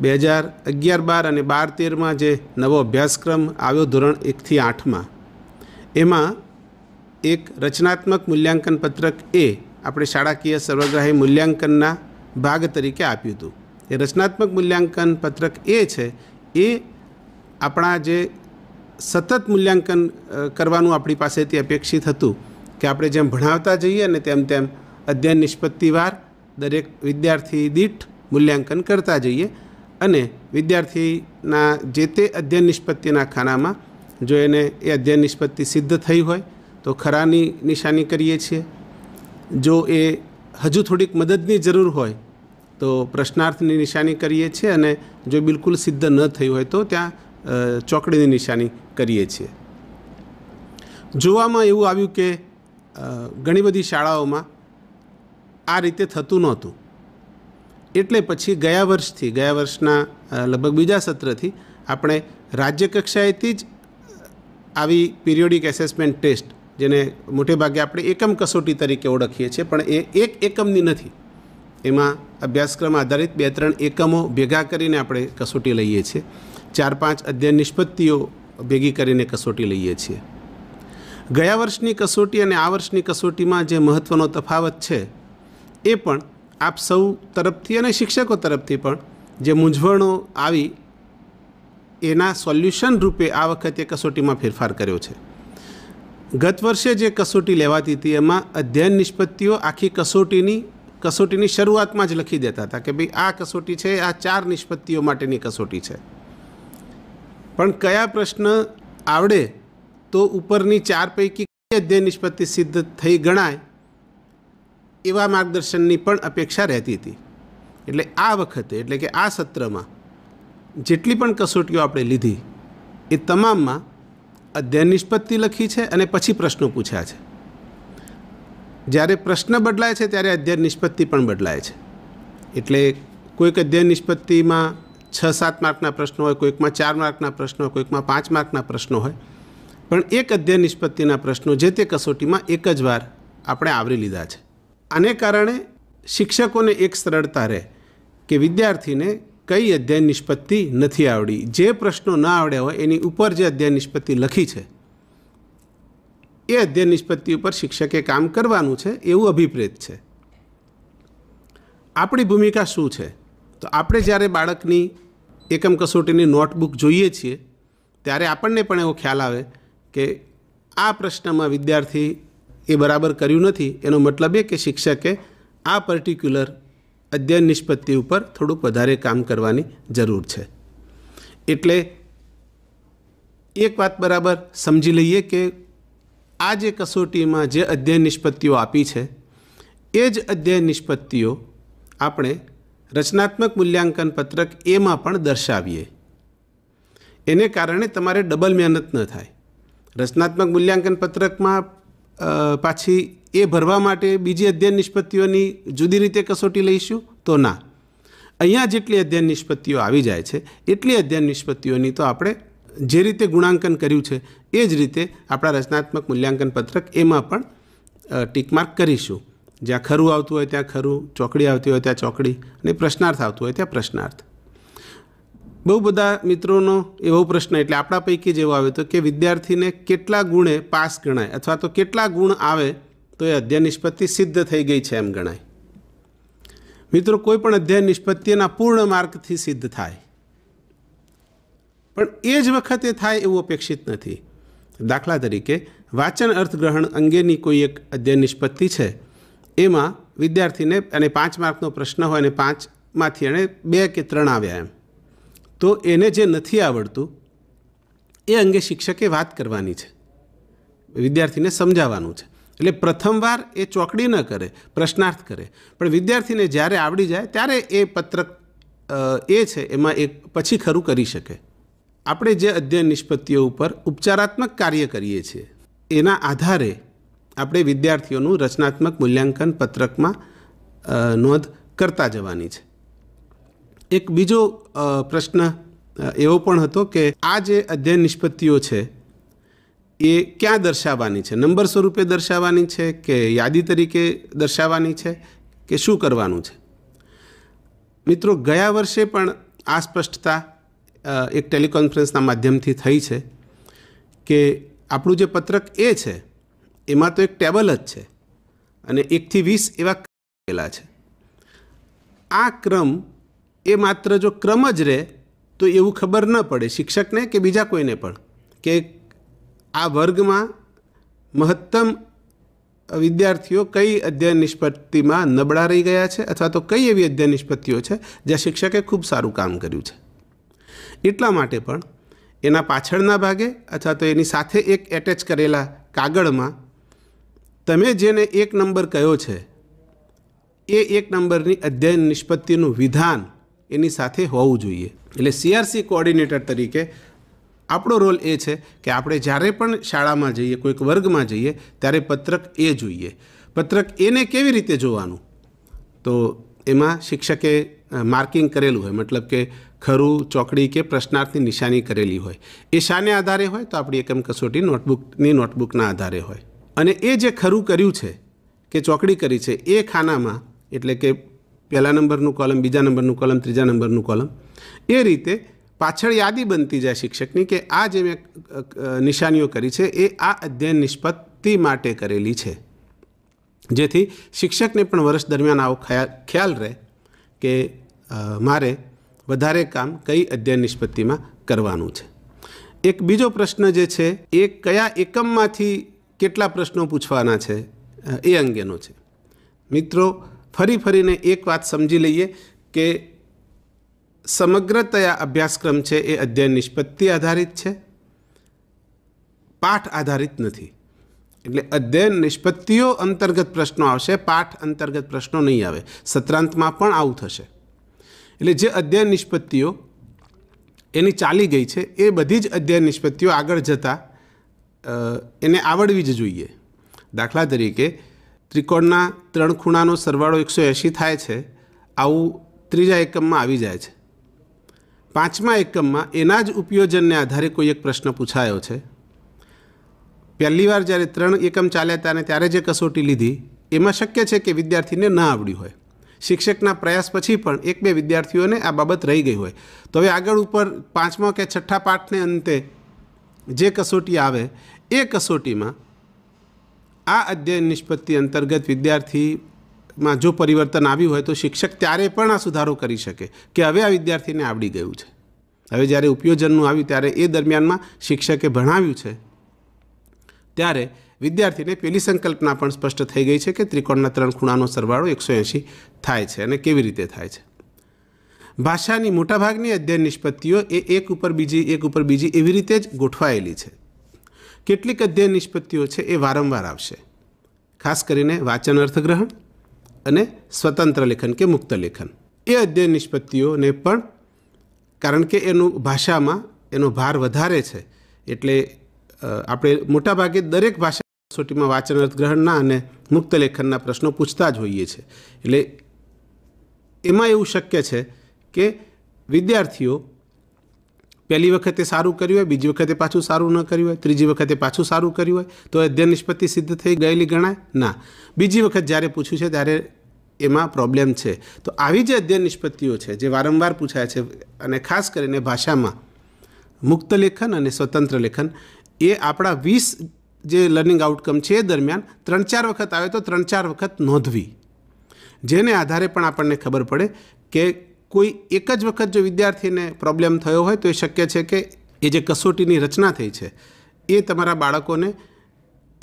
બે હજાર અગિયાર બાર અને બાર તેરમાં જે નવો અભ્યાસક્રમ આવ્યો ધોરણ એકથી આઠમાં એમાં એક રચનાત્મક મૂલ્યાંકન પત્રક એ આપણે શાળાકીય સર્વગ્રાહી મૂલ્યાંકનના ભાગ તરીકે આપ્યું હતું એ રચનાત્મક મૂલ્યાંકન પત્રક એ છે એ આપણા જે સતત મૂલ્યાંકન કરવાનું આપણી પાસેથી અપેક્ષિત હતું કે આપણે જેમ ભણાવતા જઈએ અને તેમ તેમ અધ્યયન નિષ્પત્તિવાર દરેક વિદ્યાર્થી દીઠ મૂલ્યાંકન કરતા જઈએ અને વિદ્યાર્થીના જે તે અધ્યયન નિષ્પત્તિના ખાનામાં જો એને એ અધ્યયન નિષ્પત્તિ સિદ્ધ થઈ હોય તો ખરાની નિશાની કરીએ છીએ જો એ હજુ થોડીક મદદની જરૂર હોય તો પ્રશ્નાર્થની નિશાની કરીએ છીએ અને જો બિલકુલ સિદ્ધ ન થઈ હોય તો ત્યાં ચોકડીની નિશાની કરીએ છીએ જોવામાં એવું આવ્યું કે ઘણી બધી શાળાઓમાં આ રીતે થતું નહોતું એટલે પછી ગયા વર્ષથી ગયા વર્ષના લગભગ બીજા સત્રથી આપણે રાજ્ય કક્ષાએથી જ આવી પિરિયોડિક એસેસમેન્ટ ટેસ્ટ જેને મોટે ભાગે આપણે એકમ કસોટી તરીકે ઓળખીએ છીએ પણ એ એક એકમની નથી એમાં અભ્યાસક્રમ આધારિત બે ત્રણ એકમો ભેગા કરીને આપણે કસોટી લઈએ છીએ ચાર પાંચ અધ્યયન નિષ્પત્તિઓ ભેગી કરીને કસોટી લઈએ છીએ ગયા વર્ષની કસોટી અને આ વર્ષની કસોટીમાં જે મહત્ત્વનો તફાવત છે એ પણ આપ સૌ તરફથી અને શિક્ષકો તરફથી પણ જે મૂંઝવણો આવી એના સોલ્યુશન રૂપે આ વખતે કસોટીમાં ફેરફાર કર્યો છે ગત વર્ષે જે કસોટી લેવાતી હતી એમાં અધ્યયન નિષ્પત્તિઓ આખી કસોટીની કસોટીની શરૂઆતમાં જ લખી દેતા હતા કે ભાઈ આ કસોટી છે આ ચાર નિષ્પત્તિઓ માટેની કસોટી છે પણ કયા પ્રશ્ન આવડે તો ઉપરની ચાર પૈકી કઈ અધ્યયન નિષ્પત્તિ સિદ્ધ થઈ ગણાય એવા માર્ગદર્શનની પણ અપેક્ષા રહેતી હતી એટલે આ વખતે એટલે કે આ સત્રમાં જેટલી પણ કસોટીઓ આપણે લીધી એ તમામમાં અધ્યયન નિષ્પત્તિ લખી છે અને પછી પ્રશ્નો પૂછ્યા છે જ્યારે પ્રશ્ન બદલાય છે ત્યારે અધ્યયન નિષ્પત્તિ પણ બદલાય છે એટલે કોઈક અધ્યયન નિષ્પત્તિમાં છ સાત માર્કના પ્રશ્નો હોય કોઈકમાં ચાર માર્કના પ્રશ્નો હોય કોઈકમાં પાંચ માર્કના પ્રશ્નો હોય પણ એક અધ્યયન નિષ્પત્તિના પ્રશ્નો જે તે કસોટીમાં એક જ વાર આપણે આવરી લીધા છે આને કારણે શિક્ષકોને એક સરળતા રહે કે વિદ્યાર્થીને કઈ અધ્યાય નિષ્પત્તિ નથી આવડી જે પ્રશ્નો ના આવડ્યા હોય એની ઉપર જે અધ્યાય નિષ્પત્તિ લખી છે એ અધ્યયન નિષ્પત્તિ ઉપર શિક્ષકે કામ કરવાનું છે એવું અભિપ્રેત છે આપણી ભૂમિકા શું છે તો આપણે જ્યારે બાળકની એકમ કસોટીની નોટબુક જોઈએ છીએ ત્યારે આપણને પણ એવો ખ્યાલ આવે કે આ પ્રશ્નમાં વિદ્યાર્થી એ બરાબર કર્યું નથી એનો મતલબ એ કે શિક્ષકે આ પર્ટિક્યુલર અધ્યયન નિષ્પત્તિ ઉપર થોડુંક વધારે કામ કરવાની જરૂર છે એટલે એક વાત બરાબર સમજી લઈએ કે આ જે કસોટીમાં જે અધ્યયન નિષ્પત્તિઓ આપી છે એ જ અધ્યયન નિષ્પત્તિઓ આપણે રચનાત્મક મૂલ્યાંકન પત્રક એમાં પણ દર્શાવીએ એને કારણે તમારે ડબલ મહેનત ન થાય રચનાત્મક મૂલ્યાંકન પત્રકમાં પાછી એ ભરવા માટે બીજી અધ્યયન નિષ્પત્તિઓની જુદી રીતે કસોટી લઈશું તો ના અહીંયા જેટલી અધ્યયન નિષ્પત્તિઓ આવી જાય છે એટલી અધ્યયન નિષ્પત્તિઓની તો આપણે જે રીતે ગુણાંકન કર્યું છે એ જ રીતે આપણા રચનાત્મક મૂલ્યાંકન પત્રક એમાં પણ ટીકમાર્ક કરીશું જ્યાં ખરું આવતું હોય ત્યાં ખરું ચોકડી આવતી હોય ત્યાં ચોકડી અને પ્રશ્નાર્થ આવતું હોય ત્યાં પ્રશ્નાર્થ બહુ બધા મિત્રોનો એવો પ્રશ્ન એટલે આપણા પૈકી જેવો આવે તો કે વિદ્યાર્થીને કેટલા ગુણે પાસ ગણાય અથવા તો કેટલા ગુણ આવે તો એ અધ્યયન નિષ્પત્તિ સિદ્ધ થઈ ગઈ છે એમ ગણાય મિત્રો કોઈ પણ અધ્યયન નિષ્પત્તિના પૂર્ણ માર્કથી સિદ્ધ થાય પણ એ જ વખતે થાય એવું અપેક્ષિત નથી દાખલા તરીકે વાચન અર્થગ્રહણ અંગેની કોઈ એક અધ્યયન નિષ્પત્તિ છે એમાં વિદ્યાર્થીને અને પાંચ માર્કનો પ્રશ્ન હોય અને પાંચમાંથી એણે બે કે ત્રણ આવ્યા એમ તો એને જે નથી આવડતું એ અંગે શિક્ષકે વાત કરવાની છે વિદ્યાર્થીને સમજાવવાનું છે એટલે પ્રથમવાર એ ચોકડી ન કરે પ્રશ્નાર્થ કરે પણ વિદ્યાર્થીને જ્યારે આવડી જાય ત્યારે એ પત્રક એ છે એમાં એક પછી ખરું કરી શકે આપણે જે અધ્યયન નિષ્પત્તિઓ ઉપર ઉપચારાત્મક કાર્ય કરીએ છીએ એના આધારે આપણે વિદ્યાર્થીઓનું રચનાત્મક મૂલ્યાંકન પત્રકમાં નોંધ કરતા જવાની છે એક બીજો પ્રશ્ન એવો પણ હતો કે આ જે અધ્યયન નિષ્પત્તિઓ છે એ ક્યાં દર્શાવવાની છે નંબર સ્વરૂપે દર્શાવવાની છે કે યાદી તરીકે દર્શાવવાની છે કે શું કરવાનું છે મિત્રો ગયા વર્ષે પણ આ સ્પષ્ટતા એક ટેલિકોન્ફરન્સના માધ્યમથી થઈ છે કે આપણું જે પત્રક એ છે એમાં તો એક ટેબલ જ છે અને એકથી વીસ એવા કરેલા છે આ ક્રમ એ માત્ર જો ક્રમ જ રહે તો એવું ખબર ન પડે શિક્ષકને કે બીજા કોઈને પણ કે આ વર્ગમાં મહત્તમ વિદ્યાર્થીઓ કઈ અધ્યયન નિષ્પત્તિમાં નબળા રહી ગયા છે અથવા તો કઈ એવી અધ્યયન નિષ્પત્તિઓ છે જ્યાં શિક્ષકે ખૂબ સારું કામ કર્યું છે એટલા માટે પણ એના પાછળના ભાગે અથવા તો એની સાથે એક એટેચ કરેલા કાગળમાં તમે જેને એક નંબર કહ્યો છે એ એક નંબરની અધ્યયન નિષ્પત્તિનું વિધાન એની સાથે હોવું જોઈએ એટલે સીઆરસી કોઓર્ડિનેટર તરીકે આપણો રોલ એ છે કે આપણે જ્યારે પણ શાળામાં જઈએ કોઈક વર્ગમાં જઈએ ત્યારે પત્રક એ જોઈએ પત્રક એને કેવી રીતે જોવાનું તો એમાં શિક્ષકે માર્કિંગ કરેલું હોય મતલબ કે ખરું ચોકડી કે પ્રશ્નાર્થની નિશાની કરેલી હોય એ શાને આધારે હોય તો આપણી એકમ કસોટી નોટબુકની નોટબુકના આધારે હોય અને એ જે ખરું કર્યું છે કે ચોકડી કરી છે એ ખાનામાં એટલે કે પહેલા નંબરનું કોલમ બીજા નંબરનું કોલમ ત્રીજા નંબરનું કોલમ એ રીતે પાછળ યાદી બનતી જાય શિક્ષકની કે આ જે મેં નિશાનીઓ કરી છે એ આ અધ્યયન નિષ્પત્તિ માટે કરેલી છે જેથી શિક્ષકને પણ વર્ષ દરમિયાન આવો ખ્યાલ રહે કે મારે વધારે કામ કઈ અધ્યયન નિષ્પત્તિમાં કરવાનું છે એક બીજો પ્રશ્ન જે છે એ કયા એકમમાંથી કેટલા પ્રશ્નો પૂછવાના છે એ અંગેનો છે મિત્રો ફરી ફરીને એક વાત સમજી લઈએ કે સમગ્રતયા અભ્યાસક્રમ છે એ અધ્યયન નિષ્પત્તિ આધારિત છે પાઠ આધારિત નથી એટલે અધ્યયન નિષ્પત્તિઓ અંતર્ગત પ્રશ્નો આવશે પાઠ અંતર્ગત પ્રશ્નો નહીં આવે સત્રાંતમાં પણ આવું થશે એટલે જે અધ્યયન નિષ્પત્તિઓ એની ચાલી ગઈ છે એ બધી જ અધ્યયન નિષ્પત્તિઓ આગળ જતાં એને આવડવી જ જોઈએ દાખલા તરીકે ત્રિકોણના ત્રણ ખૂણાનો સરવાળો એકસો એંશી થાય છે આવું ત્રીજા એકમમાં આવી જાય છે પાંચમા એકમમાં એના જ ઉપયોજનને આધારે કોઈ એક પ્રશ્ન પૂછાયો છે પહેલી વાર જ્યારે ત્રણ એકમ ચાલ્યા ત્યારે ત્યારે જે કસોટી લીધી એમાં શક્ય છે કે વિદ્યાર્થીને ન આવડ્યું હોય શિક્ષકના પ્રયાસ પછી પણ એક બે વિદ્યાર્થીઓને આ બાબત રહી ગઈ હોય તો હવે આગળ ઉપર પાંચમા કે છઠ્ઠા પાઠને અંતે જે કસોટી આવે એ કસોટીમાં આ અધ્યયન નિષ્પત્તિ અંતર્ગત વિદ્યાર્થીમાં જો પરિવર્તન આવ્યું હોય તો શિક્ષક ત્યારે પણ આ સુધારો કરી શકે કે હવે આ વિદ્યાર્થીને આવડી ગયું છે હવે જ્યારે ઉપયોજનનું આવ્યું ત્યારે એ દરમિયાનમાં શિક્ષકે ભણાવ્યું છે ત્યારે વિદ્યાર્થીને પેલી સંકલ્પના પણ સ્પષ્ટ થઈ ગઈ છે કે ત્રિકોણના ત્રણ ખૂણાનો સરવાળો એકસો એંશી થાય છે અને કેવી રીતે થાય છે ભાષાની મોટાભાગની અધ્યયન નિષ્પત્તિઓ એ એક ઉપર બીજી એક ઉપર બીજી એવી રીતે જ ગોઠવાયેલી છે કેટલીક અધ્યયન નિષ્પત્તિઓ છે એ વારંવાર આવશે ખાસ કરીને વાચન અર્થગ્રહણ અને સ્વતંત્ર લેખન કે મુક્ત લેખન એ અધ્યયન નિષ્પત્તિઓને પણ કારણ કે એનું ભાષામાં એનો ભાર વધારે છે એટલે આપણે મોટાભાગે દરેક ભાષા કસોટીમાં વાચન અર્થગ્રહણના અને મુક્ત લેખનના પ્રશ્નો પૂછતા જ હોઈએ છીએ એટલે એમાં એવું શક્ય છે કે વિદ્યાર્થીઓ પહેલી વખતે સારું કર્યું હોય બીજી વખતે પાછું સારું ન કર્યું હોય ત્રીજી વખતે પાછું સારું કર્યું હોય તો અધ્યયન નિષ્પત્તિ સિદ્ધ થઈ ગયેલી ગણાય ના બીજી વખત જ્યારે પૂછ્યું છે ત્યારે એમાં પ્રોબ્લેમ છે તો આવી જે અધ્યયન નિષ્પત્તિઓ છે જે વારંવાર પૂછાય છે અને ખાસ કરીને ભાષામાં મુક્ત લેખન અને સ્વતંત્ર લેખન એ આપણા વીસ જે લર્નિંગ આઉટકમ છે એ દરમિયાન ત્રણ ચાર વખત આવે તો ત્રણ ચાર વખત નોંધવી જેને આધારે પણ આપણને ખબર પડે કે કોઈ એક જ વખત જો વિદ્યાર્થીને પ્રોબ્લેમ થયો હોય તો એ શક્ય છે કે એ જે કસોટીની રચના થઈ છે એ તમારા બાળકોને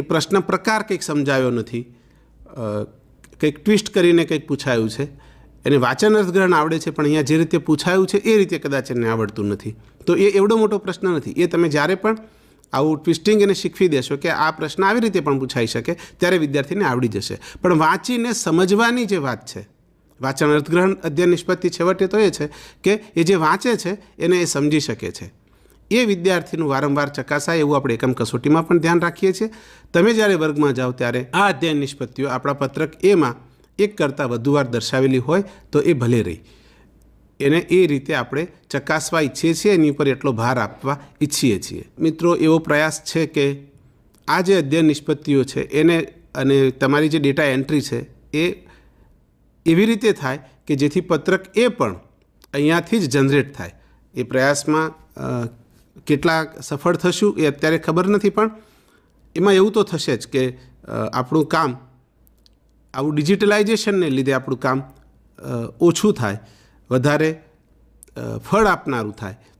એ પ્રશ્ન પ્રકાર કંઈક સમજાયો નથી કંઈક ટ્વિસ્ટ કરીને કંઈક પૂછાયું છે એને વાચન અર્થગ્રહણ આવડે છે પણ અહીંયા જે રીતે પૂછાયું છે એ રીતે કદાચ એને આવડતું નથી તો એ એવડો મોટો પ્રશ્ન નથી એ તમે જ્યારે પણ આવું ટ્વિસ્ટિંગ એને શીખવી દેશો કે આ પ્રશ્ન આવી રીતે પણ પૂછાઈ શકે ત્યારે વિદ્યાર્થીને આવડી જશે પણ વાંચીને સમજવાની જે વાત છે વાંચન અર્થગ્રહણ અધ્યયન નિષ્પત્તિ છેવટે તો એ છે કે એ જે વાંચે છે એને એ સમજી શકે છે એ વિદ્યાર્થીનું વારંવાર ચકાસાય એવું આપણે એકમ કસોટીમાં પણ ધ્યાન રાખીએ છીએ તમે જ્યારે વર્ગમાં જાઓ ત્યારે આ અધ્યયન નિષ્પત્તિઓ આપણા પત્રક એમાં એક કરતાં વધુ વાર દર્શાવેલી હોય તો એ ભલે રહી એને એ રીતે આપણે ચકાસવા ઈચ્છીએ છીએ એની ઉપર એટલો ભાર આપવા ઈચ્છીએ છીએ મિત્રો એવો પ્રયાસ છે કે આ જે અધ્યયન નિષ્પત્તિઓ છે એને અને તમારી જે ડેટા એન્ટ્રી છે એ એવી રીતે થાય કે જેથી પત્રક એ પણ અહીંયાથી જ જનરેટ થાય એ પ્રયાસમાં કેટલા સફળ થશું એ અત્યારે ખબર નથી પણ એમાં એવું તો થશે જ કે આપણું કામ આવું ડિજિટલાઇઝેશનને લીધે આપણું કામ ઓછું થાય વધારે ફળ આપનારું થાય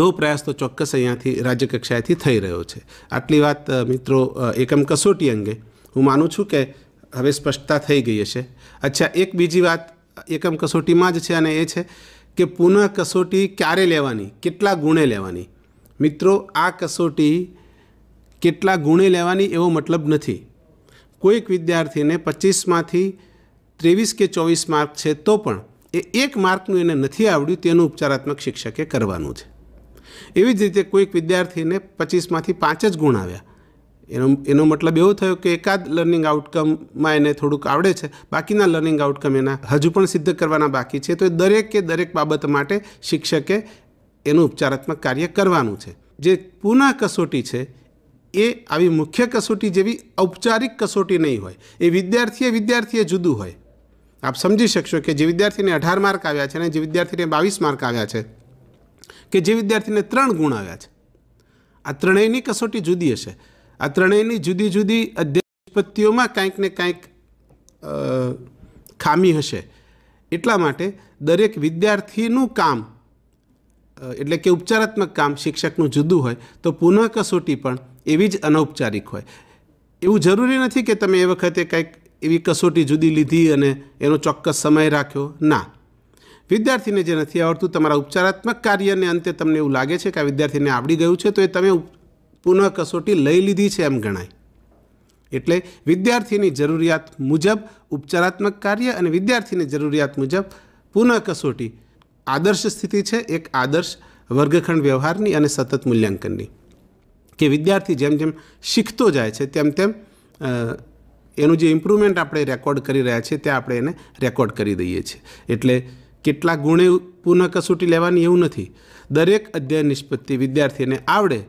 એવો પ્રયાસ તો ચોક્કસ અહીંયાથી રાજ્યકક્ષાએથી થઈ રહ્યો છે આટલી વાત મિત્રો એકમ કસોટી અંગે હું માનું છું કે હવે સ્પષ્ટતા થઈ ગઈ હશે અચ્છા એક બીજી વાત એકમ કસોટીમાં જ છે અને એ છે કે પુનઃ કસોટી ક્યારે લેવાની કેટલા ગુણે લેવાની મિત્રો આ કસોટી કેટલા ગુણે લેવાની એવો મતલબ નથી કોઈક વિદ્યાર્થીને પચીસમાંથી ત્રેવીસ કે ચોવીસ માર્ક છે તો પણ એ એક માર્કનું એને નથી આવડ્યું તેનું ઉપચારાત્મક શિક્ષકે કરવાનું છે એવી જ રીતે કોઈક વિદ્યાર્થીને પચીસમાંથી પાંચ જ ગુણ આવ્યા એનો એનો મતલબ એવો થયો કે એકાદ લર્નિંગ આઉટકમમાં એને થોડુંક આવડે છે બાકીના લર્નિંગ આઉટકમ એના હજુ પણ સિદ્ધ કરવાના બાકી છે તો એ દરેકે દરેક બાબત માટે શિક્ષકે એનું ઉપચારાત્મક કાર્ય કરવાનું છે જે પુનઃ કસોટી છે એ આવી મુખ્ય કસોટી જેવી ઔપચારિક કસોટી નહીં હોય એ વિદ્યાર્થીએ વિદ્યાર્થીએ જુદું હોય આપ સમજી શકશો કે જે વિદ્યાર્થીને અઢાર માર્ક આવ્યા છે અને જે વિદ્યાર્થીને બાવીસ માર્ક આવ્યા છે કે જે વિદ્યાર્થીને ત્રણ ગુણ આવ્યા છે આ ત્રણેયની કસોટી જુદી હશે આ ત્રણેયની જુદી જુદી અધ્યાપત્તિઓમાં કાંઈક ને કાંઈક ખામી હશે એટલા માટે દરેક વિદ્યાર્થીનું કામ એટલે કે ઉપચારાત્મક કામ શિક્ષકનું જુદું હોય તો પુનઃ કસોટી પણ એવી જ અનૌપચારિક હોય એવું જરૂરી નથી કે તમે એ વખતે કંઈક એવી કસોટી જુદી લીધી અને એનો ચોક્કસ સમય રાખ્યો ના વિદ્યાર્થીને જે નથી આવડતું તમારા ઉપચારાત્મક કાર્યને અંતે તમને એવું લાગે છે કે આ વિદ્યાર્થીને આવડી ગયું છે તો એ તમે પુનઃ કસોટી લઈ લીધી છે એમ ગણાય એટલે વિદ્યાર્થીની જરૂરિયાત મુજબ ઉપચારાત્મક કાર્ય અને વિદ્યાર્થીની જરૂરિયાત મુજબ પુનઃ કસોટી આદર્શ સ્થિતિ છે એક આદર્શ વર્ગખંડ વ્યવહારની અને સતત મૂલ્યાંકનની કે વિદ્યાર્થી જેમ જેમ શીખતો જાય છે તેમ તેમ એનું જે ઇમ્પ્રુવમેન્ટ આપણે રેકોર્ડ કરી રહ્યા છીએ તે આપણે એને રેકોર્ડ કરી દઈએ છીએ એટલે કેટલા ગુણે પુનઃ કસોટી લેવાની એવું નથી દરેક અધ્યયન નિષ્પત્તિ વિદ્યાર્થીને આવડે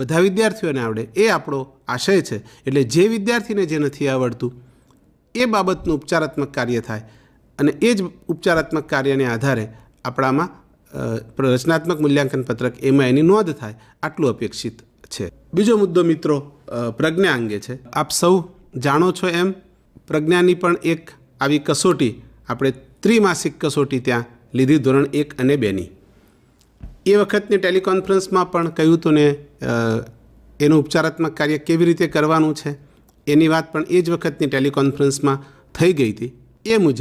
બધા વિદ્યાર્થીઓને આવડે એ આપણો આશય છે એટલે જે વિદ્યાર્થીને જે નથી આવડતું એ બાબતનું ઉપચારાત્મક કાર્ય થાય અને એ જ ઉપચારાત્મક કાર્યને આધારે આપણામાં રચનાત્મક મૂલ્યાંકન પત્રક એમાં એની નોંધ થાય આટલું અપેક્ષિત છે બીજો મુદ્દો મિત્રો પ્રજ્ઞા અંગે છે આપ સૌ જાણો છો એમ પ્રજ્ઞાની પણ એક આવી કસોટી આપણે ત્રિમાસિક કસોટી ત્યાં લીધી ધોરણ એક અને બેની એ વખતની ટેલિકોન્ફરન્સમાં પણ કહ્યું હતું ને એનું ઉપચારાત્મક કાર્ય કેવી રીતે કરવાનું છે એની વાત પણ એ જ વખતની ટેલિકોન્ફરન્સમાં થઈ ગઈ હતી એ મુજબ